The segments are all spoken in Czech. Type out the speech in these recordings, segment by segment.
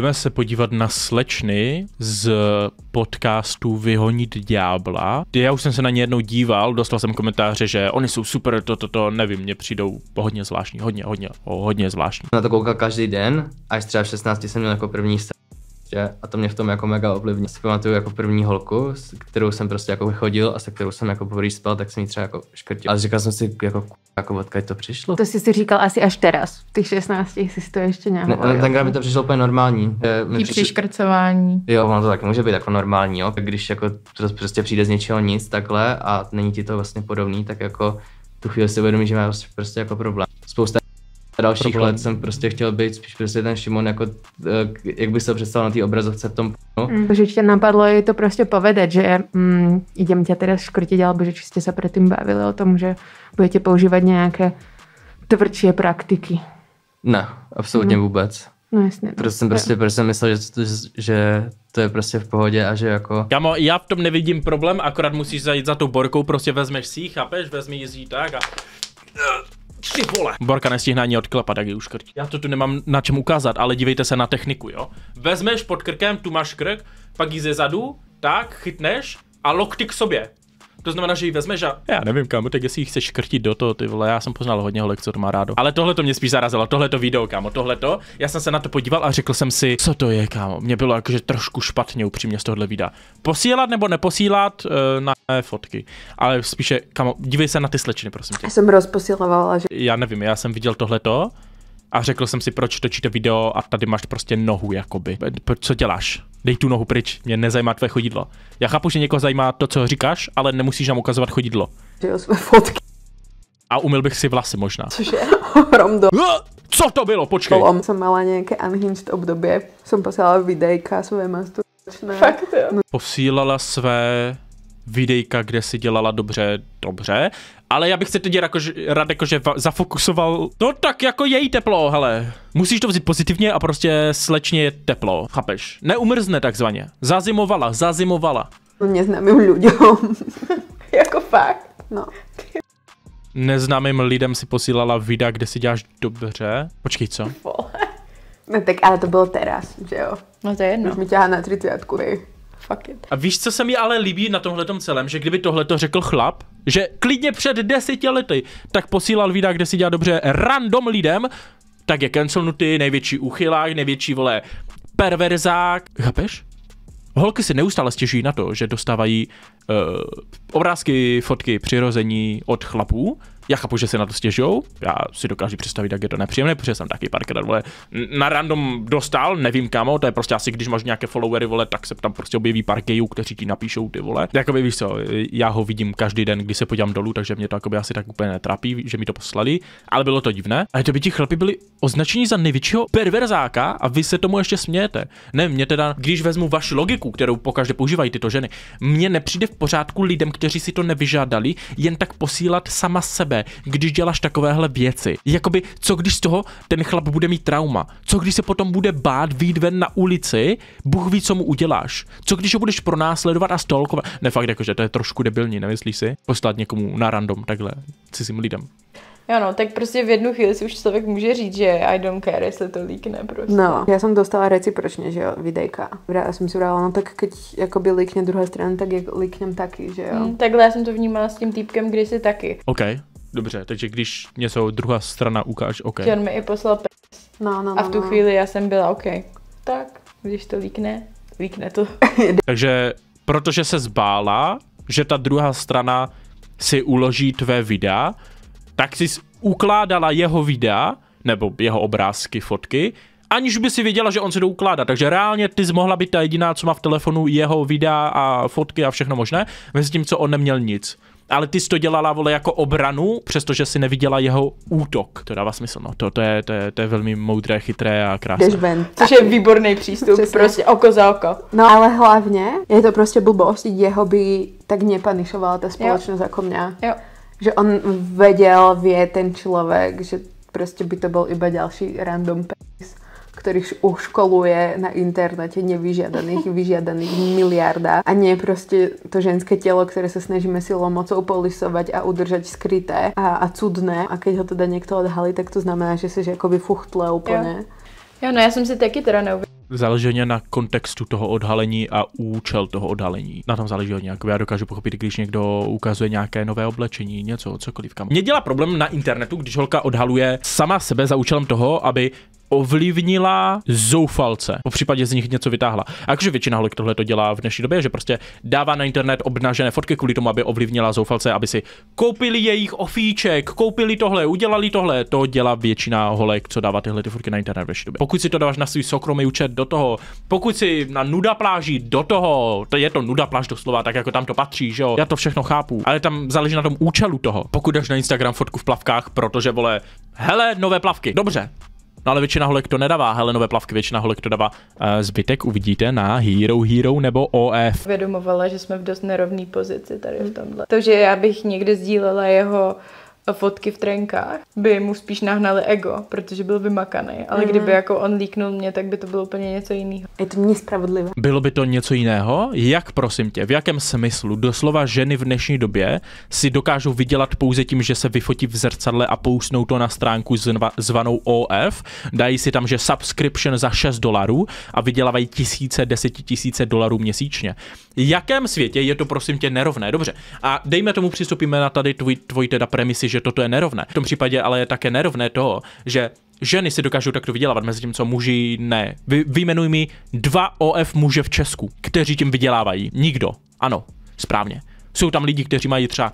Jdeme se podívat na slečny z podcastu Vyhonit ďábla. Já už jsem se na ně jednou díval, dostal jsem komentáře, že oni jsou super, to, to, to, nevím, mě přijdou hodně zvláštní, hodně, hodně, hodně zvláštní. Na to koukal každý den, až třeba v 16 jsem měl jako první stav prostě a to mě v tom jako mega ovlivní. Si pamatuju jako první holku, s kterou jsem prostě jako chodil a se kterou jsem jako poprvé spal, tak jsem ji třeba jako škrtil. A říkal jsem si jako jako odkud to přišlo. To jsi si říkal asi až teraz, v těch 16 jsi to ještě nějak. Ne, ale tenkrát mi to přišlo úplně normální. I přiš... přiškrcování. Jo, ono to tak může být jako normální, jo. Když jako prostě přijde z něčeho nic takhle a není ti to vlastně podobný, tak jako tu chvíli si uvědomí, že má prostě, prostě jako problém. Spousta dalších problém. let jsem prostě chtěl být spíš prostě ten Šimon, jako eh, jak bych se představil na té obrazovce v tom plánu. Mm, tě napadlo je to prostě povedet, že mm, idem tě teda škrtit, alebo že jste se předtím bavili o tom, že budete používat nějaké tvrdší praktiky. Ne, absolutně mm. vůbec. No jasně. No. Prostě jsem prostě, prostě myslel, že to, že to je prostě v pohodě a že jako... Kamo, já v tom nevidím problém, akorát musíš zajít za tou borkou, prostě vezmeš si ji, chápeš, vezmi ji tak a ty vole. Borka nestihne ani odklepat, tak je už krčí. Já to tu nemám na čem ukázat, ale dívejte se na techniku, jo. Vezmeš pod krkem, tu máš krk, pak ji ze zadu, tak, chytneš a lokty k sobě. To znamená, že ji vezmeš a... Já nevím, kámo, tak jestli ji chceš škrtit do toho, ty vole, já jsem poznal hodně holek, co to má rádo. Ale tohle to mě spíš zarazilo, tohle to video, kámo, tohle to. Já jsem se na to podíval a řekl jsem si, co to je, kámo. Mě bylo jakože trošku špatně upřímně z tohle videa. Posílat nebo neposílat uh, na fotky. Ale spíše, kámo, dívej se na ty slečny, prosím tě. Já jsem rozposilovala, že... Já nevím, já jsem viděl to a řekl jsem si, proč točíte video a tady máš prostě nohu, jakoby. Co děláš? dej tu nohu pryč, mě nezajímá tvé chodidlo. Já chápu, že někoho zajímá to, co říkáš, ale nemusíš nám ukazovat chodidlo. Žil jsme fotky. A umil bych si vlasy možná. Cože? Romdo. Co to bylo? Počkej. Lom. Jsem měla nějaké unhinged obdobě. Jsem posílala videjka své masturbačné. Fakt jo. Posílala své videjka, kde si dělala dobře, dobře. Ale já bych se teď jako, rád jakože zafokusoval, no tak jako její teplo, hele. Musíš to vzít pozitivně a prostě slečně je teplo, chápeš? Neumrzne takzvaně. Zazimovala, zazimovala. Neznámým no lidem. jako fakt, no. Neznámým lidem si posílala videa, kde si děláš dobře. Počkej, co? Vole. No tak ale to bylo teraz, že jo? No to je jedno. Už mi ťahá na 30, vej. Fuck it. A víš, co se mi ale líbí na tomhle celém, že kdyby tohle to řekl chlap, že klidně před deseti lety, tak posílal videa, kde si dělá dobře random lidem, tak je cancelnutý, největší uchylák, největší vole perverzák. Chápeš? Holky si neustále stěžují na to, že dostávají uh, obrázky, fotky, přirození od chlapů, já chápu, že se na to stěžou, já si dokážu představit, jak je to nepříjemné, protože jsem taky párkrát vole na random dostal, nevím kam, to je prostě asi, když máš nějaké followery vole, tak se tam prostě objeví pár kteří ti napíšou ty vole. Jakoby víš co, já ho vidím každý den, když se podívám dolů, takže mě to jakoby asi tak úplně netrapí, že mi to poslali, ale bylo to divné. A to by ti chlapi byli označeni za největšího perverzáka a vy se tomu ještě smějete. Ne, mě teda, když vezmu vaši logiku, kterou pokaždé používají tyto ženy, mně nepřijde v pořádku lidem, kteří si to nevyžádali, jen tak posílat sama sebe když děláš takovéhle věci. Jakoby, co když z toho ten chlap bude mít trauma? Co když se potom bude bát výjít ven na ulici? Bůh ví, co mu uděláš. Co když ho budeš pronásledovat a stolkovat? Ne, fakt, jakože to je trošku debilní, nemyslíš si? Poslat někomu na random, takhle, cizím lidem. Ano, no, tak prostě v jednu chvíli si už člověk může říct, že I don't care, jestli to líkne prostě. No, já jsem dostala recipročně, že jo, videjka. Já jsem si vrala, no tak keď jakoby líkne druhé strany, tak jak líknem taky, že jo. Hmm, takhle já jsem to vnímala s tím týpkem kdysi taky. OK. Dobře, takže když něco druhá strana ukáž, OK. John mi i poslal pes. No, no, no, a v tu no. chvíli já jsem byla OK. Tak, když to líkne, líkne to. takže protože se zbála, že ta druhá strana si uloží tvé videa, tak jsi ukládala jeho videa, nebo jeho obrázky, fotky, aniž by si věděla, že on se to ukládá. Takže reálně ty jsi mohla být ta jediná, co má v telefonu jeho videa a fotky a všechno možné, mezi tím, co on neměl nic ale ty jsi to dělala, vole, jako obranu, přestože si neviděla jeho útok. To dává smysl, no. To, to, je, to, je, to je velmi moudré, chytré a krásné. Dežben. Což je výborný přístup, Přesně. prostě oko za oko. No ale hlavně je to prostě blbost, jeho by tak nepanišovala ta společnost jo. jako mě. Jo. Že on věděl, vě ten člověk, že prostě by to byl iba další random pe- ktorých uškoluje na internete nevyžiadaných, vyžiadaných miliarda a nie proste to ženské telo, ktoré sa snažíme silou mocou polisovať a udržať skryté a, a cudné a keď ho teda niekto odhalí, tak to znamená, že si jakoby fuchtle úplne. Jo. jo, no já jsem si taky teda neuvěděl. záleží na kontextu toho odhalení a účel toho odhalení. Na tom záleží hodně. Jako já dokážu pochopit, když někdo ukazuje nějaké nové oblečení, něco, cokoliv kam. Mě dělá problém na internetu, když holka odhaluje sama sebe za účelem toho, aby ovlivnila zoufalce, po případě z nich něco vytáhla. A jakože většina holek tohle to dělá v dnešní době, že prostě dává na internet obnažené fotky kvůli tomu, aby ovlivnila zoufalce, aby si koupili jejich ofíček, koupili tohle, udělali tohle. To dělá většina holek, co dává tyhle ty fotky na internet v dnešní době. Pokud si to dáváš na svůj soukromý účet do toho, pokud si na nuda pláži do toho, to je to nuda pláž doslova, tak jako tam to patří, že jo. Já to všechno chápu, ale tam záleží na tom účelu toho. Pokud dáš na Instagram fotku v plavkách, protože vole, hele, nové plavky. Dobře, No ale většina holek to nedává, Helenové plavky, většina holek to dává. Eh, zbytek uvidíte na Hero Hero nebo OF. Vědomovala, že jsme v dost nerovné pozici tady v tomhle. To, že já bych někde sdílela jeho a fotky v trenkách by mu spíš nahnaly ego, protože byl vymakaný. Ale mm. kdyby jako on líknul mě, tak by to bylo úplně něco jiného. Je to mě spravodlivé. Bylo by to něco jiného? Jak prosím tě, v jakém smyslu doslova ženy v dnešní době si dokážou vydělat pouze tím, že se vyfotí v zrcadle a pousnou to na stránku zva, zvanou OF, dají si tam, že subscription za 6 dolarů a vydělávají tisíce, desetitisíce dolarů měsíčně. V jakém světě je to prosím tě nerovné? Dobře. A dejme tomu přistupíme na tady tvůj tvoj teda premisi, že toto je nerovné. V tom případě ale je také nerovné to, že ženy si dokážou takto vydělávat, mezi tím, co muži ne. Vy, vyjmenuj mi dva OF muže v Česku, kteří tím vydělávají. Nikdo. Ano, správně. Jsou tam lidi, kteří mají třeba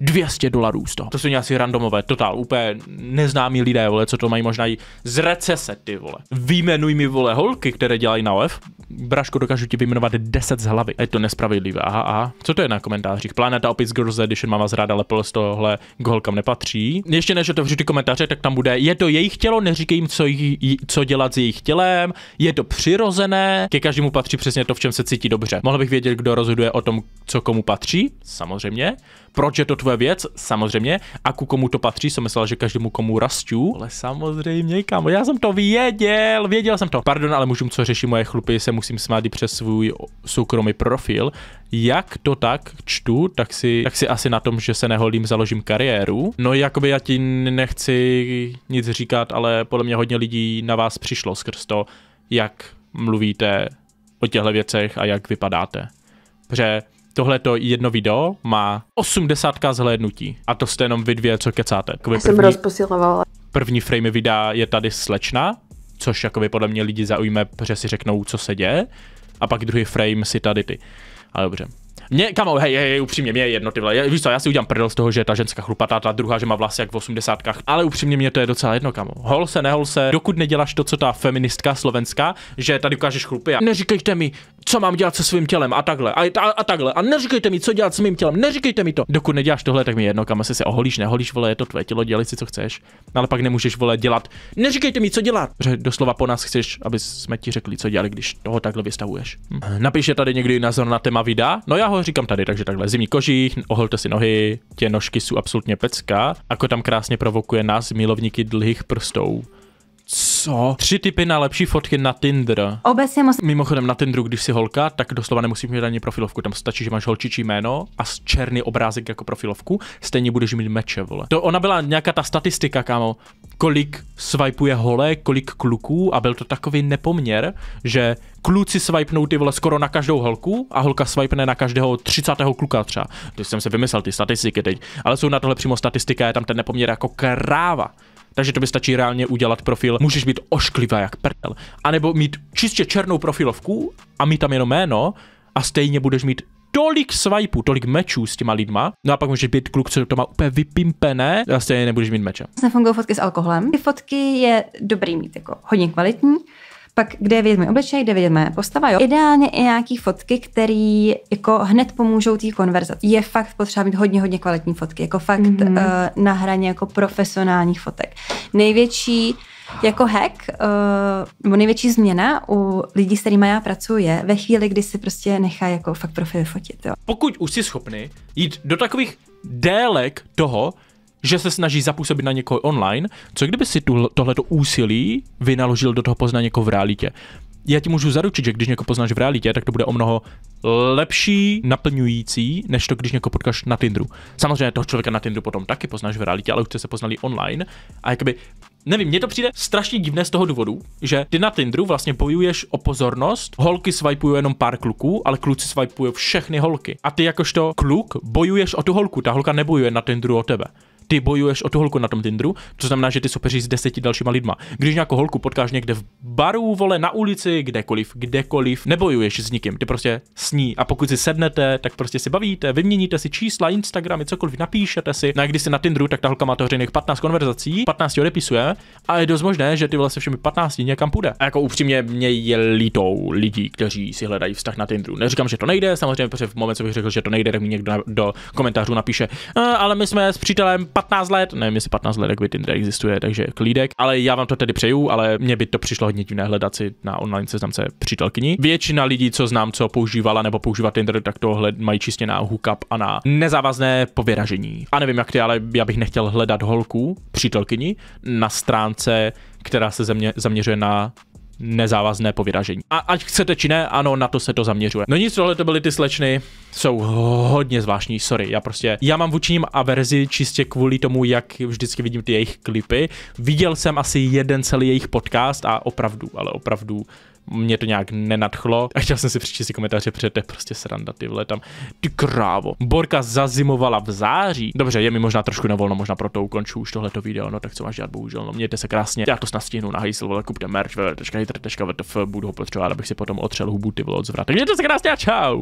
200 dolarů z toho. To jsou nějaký randomové, totál, úplně neznámí lidé, vole, co to mají možná i z recese, ty vole. Výjmenuj mi, vole, holky, které dělají na OF. Braško, dokážu ti vyjmenovat 10 z hlavy. Je to nespravedlivé, aha, aha. Co to je na komentářích? Planeta Opis Girls Edition, mám vás ráda, ale z tohohle k holkám nepatří. Ještě než to ty komentáře, tak tam bude, je to jejich tělo, neříkej jim, co, jich, co dělat s jejich tělem, je to přirozené, ke každému patří přesně to, v čem se cítí dobře. Mohl bych vědět, kdo rozhoduje o tom, co komu patří, samozřejmě proč je to tvoje věc, samozřejmě, a ku komu to patří, jsem myslel, že každému komu rastu, ale samozřejmě, kam, já jsem to věděl, věděl jsem to. Pardon, ale můžu, co řeší moje chlupy, se musím smát přes svůj soukromý profil. Jak to tak čtu, tak si, tak si asi na tom, že se neholím, založím kariéru. No jakoby já ti nechci nic říkat, ale podle mě hodně lidí na vás přišlo skrz to, jak mluvíte o těchto věcech a jak vypadáte. Protože tohleto jedno video má 80 zhlédnutí. A to jste jenom vy dvě, co kecáte. Jakoby Já první, jsem rozposilovala. První frame videa je tady slečna, což jakoby podle mě lidi zaujme, protože si řeknou, co se děje. A pak druhý frame si tady ty. Ale dobře. Mě, kamo, hej, hej, upřímně, mě je jedno tyhle. Víš co, já si udělám prdel z toho, že je ta ženská chlupatá, ta druhá, že má vlasy jak v osmdesátkách. Ale upřímně mě to je docela jedno, kamo. Hol se, nehol se, dokud neděláš to, co ta feministka slovenská, že tady ukážeš chlupy a neříkejte mi, co mám dělat se svým tělem a takhle a, a, a takhle a neříkejte mi, co dělat s mým tělem, neříkejte mi to. Dokud neděláš tohle, tak mi jedno, kam se se oholíš, neholíš, vole, je to tvé tělo, dělej si, co chceš, ale pak nemůžeš, vole, dělat, neříkejte mi, co dělat, že doslova po nás chceš, aby jsme ti řekli, co dělali, když toho takhle vystavuješ. Hm. Napíše tady někdy názor na téma videa, no já ho říkám tady, takže takhle zimní kožích, oholte si nohy, tě nožky jsou absolutně pecka, jako tam krásně provokuje nás milovníky dlhých prstů. Co? Tři typy na lepší fotky na Tinder. Obecně musím. Mimochodem na Tinderu, když si holka, tak doslova nemusíš mít ani profilovku. Tam stačí, že máš holčičí jméno a s černý obrázek jako profilovku. Stejně budeš mít meče, vole. To ona byla nějaká ta statistika, kámo kolik swipeuje hole, kolik kluků a byl to takový nepoměr, že kluci swipnou ty vole skoro na každou holku a holka swipne na každého 30. kluka třeba. To jsem se vymyslel ty statistiky teď, ale jsou na tohle přímo statistika, je tam ten nepoměr jako kráva. Takže to by stačí reálně udělat profil, můžeš být ošklivá jak prdel. A nebo mít čistě černou profilovku a mít tam jenom jméno a stejně budeš mít tolik swipeů, tolik mečů s těma lidma. No a pak můžeš být kluk, co to má úplně vypimpené a stejně nebudeš mít meče. Nefungují fotky s alkoholem. Ty fotky je dobrý mít jako hodně kvalitní. Pak kde je vidět můj obličej, kde je vidět moje postava, jo. Ideálně i nějaký fotky, které jako hned pomůžou té konverzaci. Je fakt potřeba mít hodně, hodně kvalitní fotky, jako fakt mm-hmm. uh, na hraně jako profesionálních fotek. Největší jako hack, uh, největší změna u lidí, s kterými já pracuji, je ve chvíli, kdy si prostě nechá jako fakt profi vyfotit. Jo. Pokud už jsi schopný jít do takových délek toho, že se snaží zapůsobit na někoho online, co kdyby si tohleto úsilí vynaložil do toho poznání někoho v realitě? Já ti můžu zaručit, že když někoho poznáš v realitě, tak to bude o mnoho lepší, naplňující, než to, když někoho potkáš na Tinderu. Samozřejmě toho člověka na Tinderu potom taky poznáš v realitě, ale už jste se poznali online a jakoby Nevím, mně to přijde strašně divné z toho důvodu, že ty na Tinderu vlastně bojuješ o pozornost, holky swipeují jenom pár kluků, ale kluci swipeují všechny holky. A ty jakožto kluk bojuješ o tu holku, ta holka nebojuje na Tinderu o tebe ty bojuješ o tu holku na tom Tinderu, to znamená, že ty soupeříš s deseti dalšíma lidma. Když nějakou holku potkáš někde v baru, vole, na ulici, kdekoliv, kdekoliv, nebojuješ s nikým, ty prostě s ní. A pokud si sednete, tak prostě si bavíte, vyměníte si čísla, Instagramy, cokoliv, napíšete si. No a když jsi na Tinderu, tak ta holka má to 15 konverzací, 15 odepisuje a je dost možné, že ty vole se všemi 15 někam půjde. A jako upřímně mě je lítou lidí, kteří si hledají vztah na Tinderu. Neříkám, že to nejde, samozřejmě, protože v momentu, co bych řekl, že to nejde, tak mi někdo do komentářů napíše, eh, ale my jsme s přítelem 15 let, nevím jestli 15 let jak by Tinder existuje, takže klídek, ale já vám to tedy přeju, ale mě by to přišlo hodně divné hledat si na online seznamce přítelkyni. Většina lidí, co znám, co používala nebo používá Tinder, tak tohle mají čistě na hookup a na nezávazné pověražení. A nevím jak ty, ale já bych nechtěl hledat holku, přítelkyni, na stránce která se země, zaměřuje na nezávazné povyražení. A ať chcete či ne, ano, na to se to zaměřuje. No nic, tohle to byly ty slečny, jsou hodně zvláštní, sorry, já prostě, já mám vůči ním averzi čistě kvůli tomu, jak vždycky vidím ty jejich klipy. Viděl jsem asi jeden celý jejich podcast a opravdu, ale opravdu mě to nějak nenadchlo a chtěl jsem si přečíst si komentáře, protože to je prostě sranda, ty vole, tam, ty krávo. Borka zazimovala v září. Dobře, je mi možná trošku na volno, možná proto ukonču už tohleto video, no tak co máš dělat, bohužel, no mějte se krásně, já to snad stihnu na hejsl, vole, kupte merch, vole, budu ho potřebovat, abych si potom otřel hubu, ty vole, odzvrat. Takže mějte se krásně a čau.